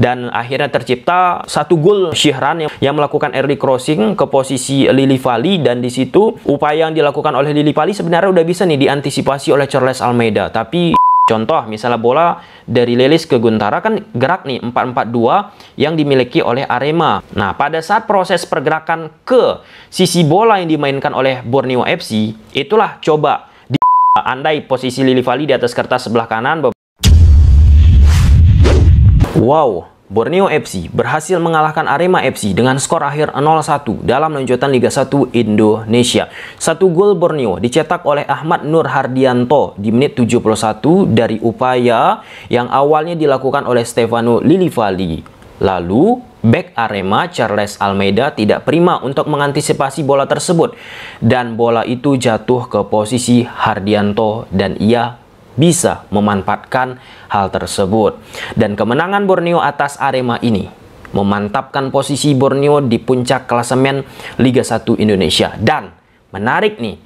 dan akhirnya tercipta satu gol Syihran yang, yang melakukan early crossing ke posisi Lili Fali dan di situ upaya yang dilakukan oleh Lili Fali sebenarnya udah bisa nih diantisipasi oleh Charles Almeida tapi Contoh misalnya bola dari Lelis ke Guntara kan gerak nih 4-4-2 yang dimiliki oleh Arema. Nah pada saat proses pergerakan ke sisi bola yang dimainkan oleh Borneo FC itulah coba di andai posisi Lili Fali di atas kertas sebelah kanan Wow, Borneo FC berhasil mengalahkan Arema FC dengan skor akhir 0-1 dalam lanjutan Liga 1 Indonesia. Satu gol Borneo dicetak oleh Ahmad Nur Hardianto di menit 71 dari upaya yang awalnya dilakukan oleh Stefano Lilivali. Lalu, back Arema Charles Almeida tidak prima untuk mengantisipasi bola tersebut dan bola itu jatuh ke posisi Hardianto dan ia bisa memanfaatkan hal tersebut. Dan kemenangan Borneo atas Arema ini memantapkan posisi Borneo di puncak klasemen Liga 1 Indonesia. Dan menarik nih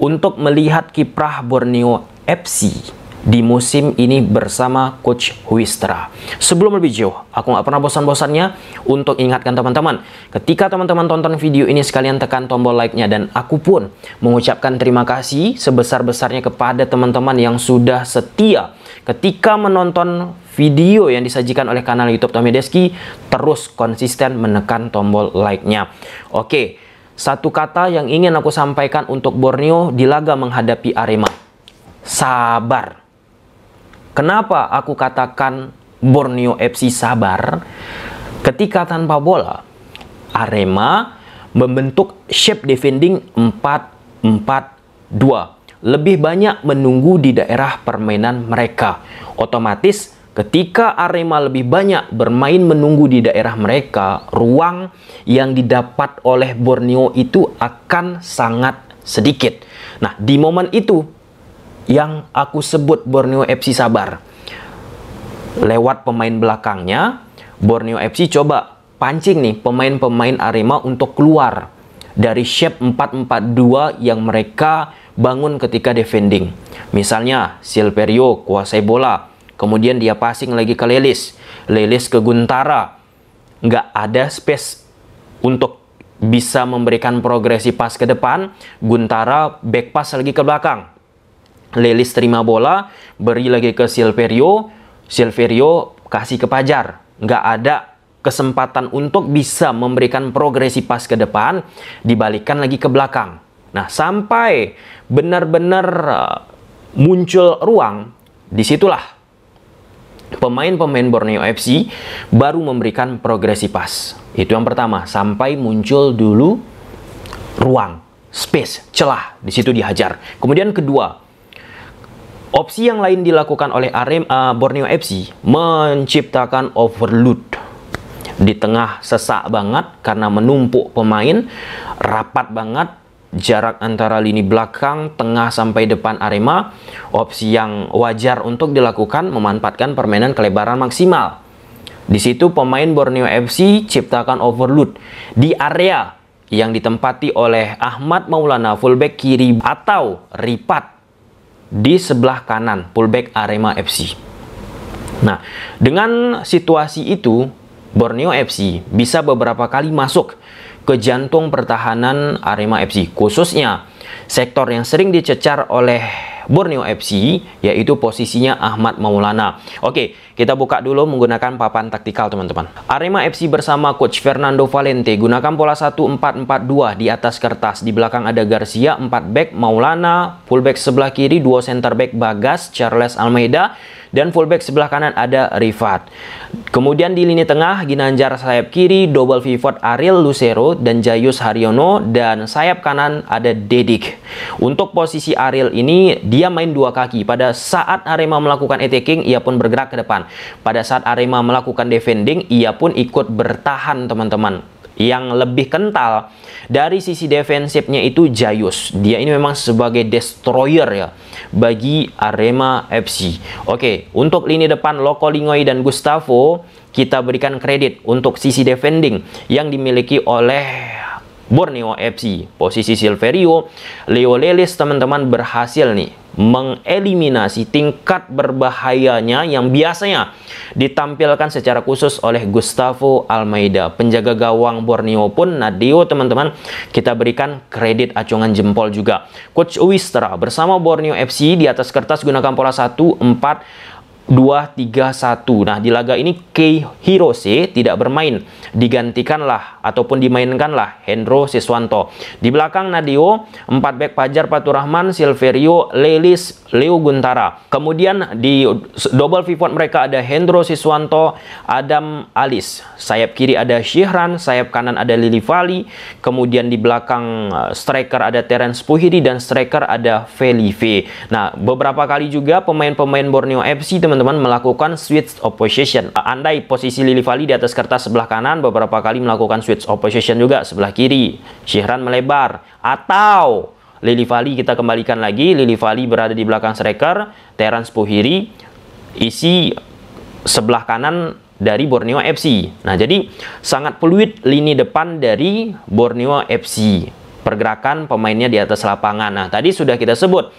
untuk melihat kiprah Borneo FC di musim ini bersama Coach Huistra. Sebelum lebih jauh, aku nggak pernah bosan-bosannya untuk ingatkan teman-teman, ketika teman-teman tonton video ini sekalian tekan tombol like-nya dan aku pun mengucapkan terima kasih sebesar-besarnya kepada teman-teman yang sudah setia ketika menonton video yang disajikan oleh kanal YouTube Tommy Deski terus konsisten menekan tombol like-nya. Oke, satu kata yang ingin aku sampaikan untuk Borneo di laga menghadapi Arema. Sabar. Kenapa aku katakan Borneo FC sabar? Ketika tanpa bola, Arema membentuk shape defending 4-4-2. Lebih banyak menunggu di daerah permainan mereka. Otomatis ketika Arema lebih banyak bermain menunggu di daerah mereka, ruang yang didapat oleh Borneo itu akan sangat sedikit. Nah, di momen itu yang aku sebut Borneo FC sabar. Lewat pemain belakangnya, Borneo FC coba pancing nih pemain-pemain Arema untuk keluar dari shape 4-4-2 yang mereka bangun ketika defending. Misalnya, Silverio kuasai bola, kemudian dia passing lagi ke Lelis, Lelis ke Guntara. Nggak ada space untuk bisa memberikan progresi pas ke depan, Guntara back pass lagi ke belakang. Lelis terima bola, beri lagi ke Silverio, Silverio kasih ke Pajar. Nggak ada kesempatan untuk bisa memberikan progresi pas ke depan, dibalikkan lagi ke belakang. Nah, sampai benar-benar uh, muncul ruang, disitulah pemain-pemain Borneo FC baru memberikan progresi pas. Itu yang pertama, sampai muncul dulu ruang, space, celah, di situ dihajar. Kemudian kedua, Opsi yang lain dilakukan oleh Arema eh, Borneo FC menciptakan overload di tengah sesak banget karena menumpuk pemain rapat banget jarak antara lini belakang, tengah sampai depan Arema, opsi yang wajar untuk dilakukan memanfaatkan permainan kelebaran maksimal. Di situ pemain Borneo FC ciptakan overload di area yang ditempati oleh Ahmad Maulana fullback kiri atau Ripat di sebelah kanan pullback Arema FC. Nah, dengan situasi itu, Borneo FC bisa beberapa kali masuk ke jantung pertahanan Arema FC, khususnya sektor yang sering dicecar oleh Borneo FC yaitu posisinya Ahmad Maulana. Oke, kita buka dulu menggunakan papan taktikal teman-teman. Arema FC bersama coach Fernando Valente gunakan pola 1-4-4-2 di atas kertas. Di belakang ada Garcia 4 back, Maulana, fullback sebelah kiri 2 center back Bagas, Charles Almeida dan fullback sebelah kanan ada Rifat. Kemudian di lini tengah Ginanjar sayap kiri, double pivot Ariel Lucero dan Jayus Haryono dan sayap kanan ada Dedik. Untuk posisi Ariel ini dia main dua kaki. Pada saat Arema melakukan attacking, ia pun bergerak ke depan. Pada saat Arema melakukan defending, ia pun ikut bertahan, teman-teman yang lebih kental dari sisi defensifnya itu Jayus. Dia ini memang sebagai destroyer ya bagi Arema FC. Oke, untuk lini depan Loko Lingoy dan Gustavo kita berikan kredit untuk sisi defending yang dimiliki oleh Borneo FC. Posisi Silverio, Leo Lelis teman-teman berhasil nih mengeliminasi tingkat berbahayanya yang biasanya ditampilkan secara khusus oleh Gustavo Almeida. Penjaga gawang Borneo pun Nadio teman-teman kita berikan kredit acungan jempol juga. Coach Wistra bersama Borneo FC di atas kertas gunakan pola 1 4 2-3-1. Nah, di laga ini Kei Hirose tidak bermain. Digantikanlah ataupun dimainkanlah Hendro Siswanto. Di belakang Nadio, 4 back Pajar Paturahman, Silverio, Lelis, Leo Guntara. Kemudian di double pivot mereka ada Hendro Siswanto, Adam Alis. Sayap kiri ada Syihran, sayap kanan ada Lili Fali Kemudian di belakang eh, striker ada Terence Puhiri dan striker ada Felipe. Nah, beberapa kali juga pemain-pemain Borneo FC teman teman-teman melakukan switch opposition. Andai posisi Lily Valley di atas kertas sebelah kanan, beberapa kali melakukan switch opposition juga sebelah kiri. Syihran melebar. Atau Lily Valley kita kembalikan lagi. Lily Valley berada di belakang striker. Terence Puhiri isi sebelah kanan dari Borneo FC. Nah, jadi sangat peluit lini depan dari Borneo FC. Pergerakan pemainnya di atas lapangan. Nah, tadi sudah kita sebut.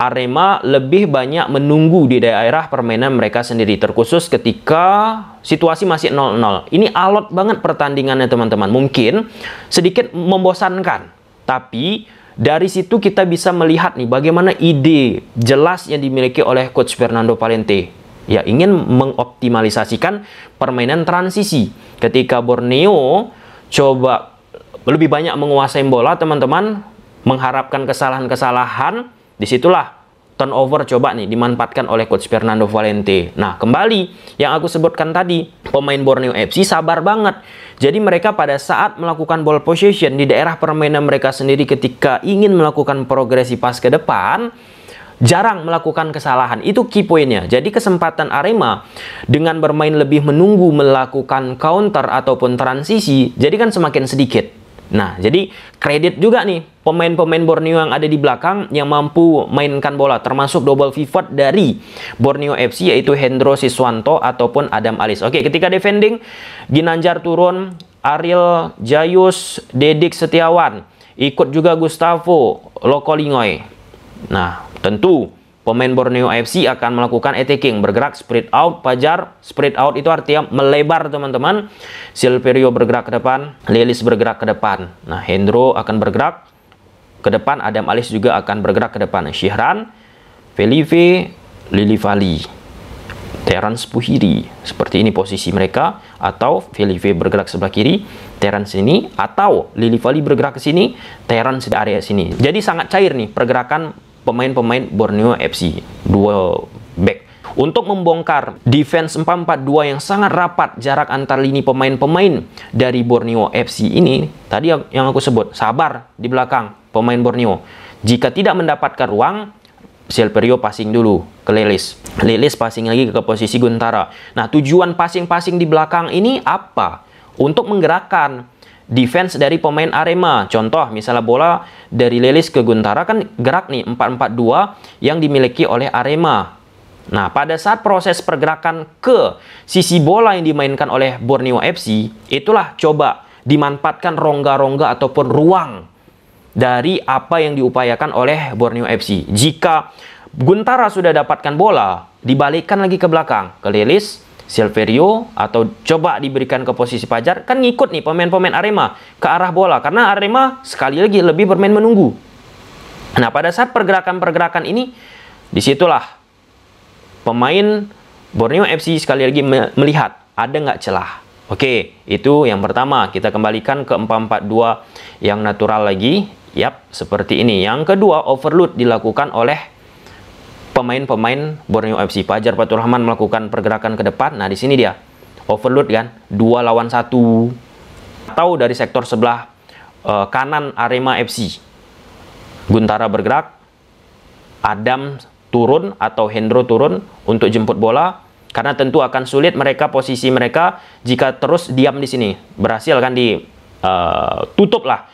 Arema lebih banyak menunggu di daerah permainan mereka sendiri terkhusus ketika situasi masih 0-0. Ini alot banget pertandingannya teman-teman. Mungkin sedikit membosankan, tapi dari situ kita bisa melihat nih bagaimana ide jelas yang dimiliki oleh coach Fernando Palente ya ingin mengoptimalisasikan permainan transisi. Ketika Borneo coba lebih banyak menguasai bola teman-teman mengharapkan kesalahan-kesalahan Disitulah turnover coba nih dimanfaatkan oleh coach Fernando Valente. Nah, kembali yang aku sebutkan tadi, pemain Borneo FC sabar banget. Jadi mereka pada saat melakukan ball possession di daerah permainan mereka sendiri ketika ingin melakukan progresi pas ke depan, jarang melakukan kesalahan. Itu key pointnya. Jadi kesempatan Arema dengan bermain lebih menunggu melakukan counter ataupun transisi, jadi kan semakin sedikit. Nah, jadi kredit juga nih pemain-pemain Borneo yang ada di belakang yang mampu mainkan bola termasuk double pivot dari Borneo FC yaitu Hendro Siswanto ataupun Adam Alis. Oke, ketika defending Ginanjar turun, Ariel Jayus, Dedik Setiawan, ikut juga Gustavo Lokolingoy. Nah, tentu pemain Borneo AFC akan melakukan attacking, bergerak spread out, pajar spread out itu artinya melebar teman-teman. Silverio bergerak ke depan, Lelis bergerak ke depan. Nah, Hendro akan bergerak ke depan, Adam Alis juga akan bergerak ke depan. Syihran, Felipe, Lili Vali, Terence Puhiri. Seperti ini posisi mereka atau Felipe bergerak sebelah kiri, Terence ini atau Lili Vali bergerak ke sini, Terence di area sini. Jadi sangat cair nih pergerakan pemain-pemain Borneo FC dua back untuk membongkar defense 442 yang sangat rapat jarak antar lini pemain-pemain dari Borneo FC ini tadi yang aku sebut sabar di belakang pemain Borneo jika tidak mendapatkan ruang Silperio passing dulu ke Lelis. Lelis passing lagi ke posisi Guntara. Nah, tujuan passing-passing di belakang ini apa? Untuk menggerakkan defense dari pemain Arema. Contoh misalnya bola dari Lelis ke Guntara kan gerak nih 4 4 yang dimiliki oleh Arema. Nah, pada saat proses pergerakan ke sisi bola yang dimainkan oleh Borneo FC, itulah coba dimanfaatkan rongga-rongga ataupun ruang dari apa yang diupayakan oleh Borneo FC. Jika Guntara sudah dapatkan bola, dibalikkan lagi ke belakang, ke Lelis, Silverio atau coba diberikan ke posisi Pajar kan ngikut nih pemain-pemain Arema ke arah bola karena Arema sekali lagi lebih bermain menunggu. Nah, pada saat pergerakan-pergerakan ini disitulah pemain Borneo FC sekali lagi melihat ada nggak celah. Oke, itu yang pertama. Kita kembalikan ke 442 yang natural lagi. Yap, seperti ini. Yang kedua, overload dilakukan oleh pemain-pemain Borneo FC. Pajar Fatur Rahman melakukan pergerakan ke depan. Nah, di sini dia overload kan, dua lawan satu. Atau dari sektor sebelah uh, kanan Arema FC. Guntara bergerak, Adam turun atau Hendro turun untuk jemput bola karena tentu akan sulit mereka posisi mereka jika terus diam di sini. Berhasil kan di uh, tutup lah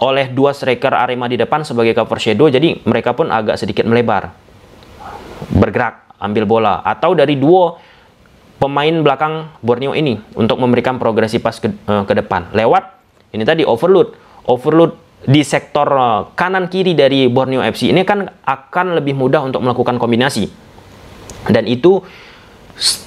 oleh dua striker Arema di depan sebagai cover shadow jadi mereka pun agak sedikit melebar bergerak ambil bola atau dari duo pemain belakang Borneo ini untuk memberikan progresi pas ke, uh, ke depan lewat ini tadi overload overload di sektor eh, kanan kiri dari Borneo FC ini kan akan lebih mudah untuk melakukan kombinasi dan itu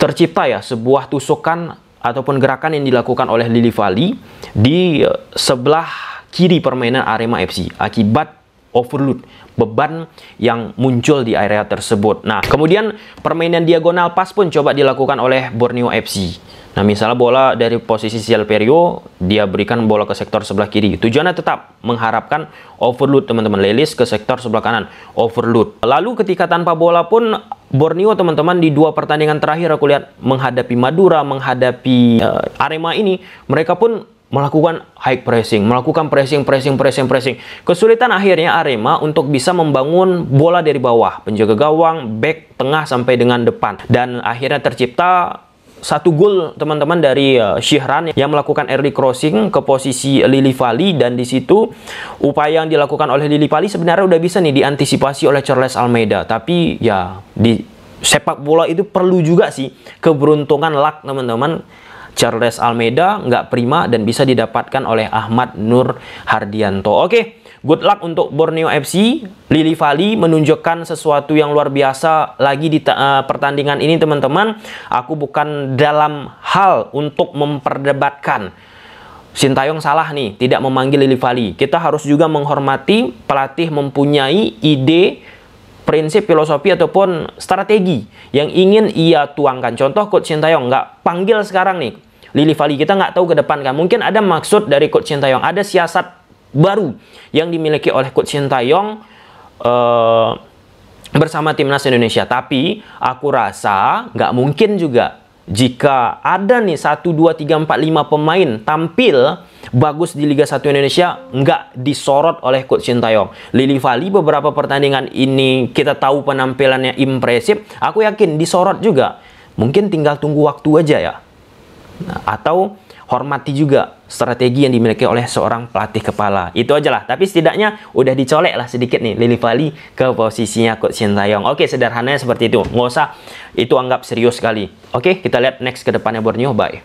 tercipta ya sebuah tusukan ataupun gerakan yang dilakukan oleh Lili Vali di eh, sebelah kiri permainan Arema FC akibat overload, beban yang muncul di area tersebut. Nah, kemudian permainan diagonal pas pun coba dilakukan oleh Borneo FC. Nah, misalnya bola dari posisi Silperio, dia berikan bola ke sektor sebelah kiri. Tujuannya tetap mengharapkan overload, teman-teman. Lelis ke sektor sebelah kanan, overload. Lalu ketika tanpa bola pun, Borneo, teman-teman, di dua pertandingan terakhir aku lihat menghadapi Madura, menghadapi uh, Arema ini, mereka pun melakukan high pressing, melakukan pressing, pressing, pressing, pressing. Kesulitan akhirnya Arema untuk bisa membangun bola dari bawah, penjaga gawang, back, tengah sampai dengan depan. Dan akhirnya tercipta satu gol teman-teman dari uh, Syihran yang melakukan early crossing ke posisi Lili Fali dan di situ upaya yang dilakukan oleh Lili Fali sebenarnya udah bisa nih diantisipasi oleh Charles Almeida tapi ya di sepak bola itu perlu juga sih keberuntungan luck teman-teman Charles Almeida nggak prima dan bisa didapatkan oleh Ahmad Nur Hardianto. Oke, good luck untuk Borneo FC. Lili Vali menunjukkan sesuatu yang luar biasa lagi di uh, pertandingan ini teman-teman. Aku bukan dalam hal untuk memperdebatkan Sintayong salah nih, tidak memanggil Lili Vali. Kita harus juga menghormati pelatih mempunyai ide prinsip filosofi ataupun strategi yang ingin ia tuangkan. Contoh Coach Sintayong nggak panggil sekarang nih Lili Fali kita nggak tahu ke depan kan. Mungkin ada maksud dari Coach Sintayong, ada siasat baru yang dimiliki oleh Coach Sintayong uh, bersama timnas Indonesia. Tapi aku rasa nggak mungkin juga jika ada nih 1, 2, 3, 4, 5 pemain tampil bagus di Liga 1 Indonesia nggak disorot oleh Coach Sintayong. Lili Fali beberapa pertandingan ini kita tahu penampilannya impresif. Aku yakin disorot juga. Mungkin tinggal tunggu waktu aja ya atau hormati juga strategi yang dimiliki oleh seorang pelatih kepala. Itu aja lah. Tapi setidaknya udah dicolek lah sedikit nih Lili Fali ke posisinya Coach Shin Oke, sederhananya seperti itu. Nggak usah itu anggap serius sekali. Oke, kita lihat next ke depannya Borneo. Bye.